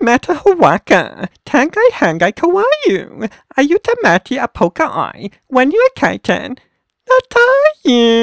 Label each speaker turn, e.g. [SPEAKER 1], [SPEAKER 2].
[SPEAKER 1] mata hawaka, tangai hangai kawayu, ayuta mati apoka ai, when you a kaitan, natayu.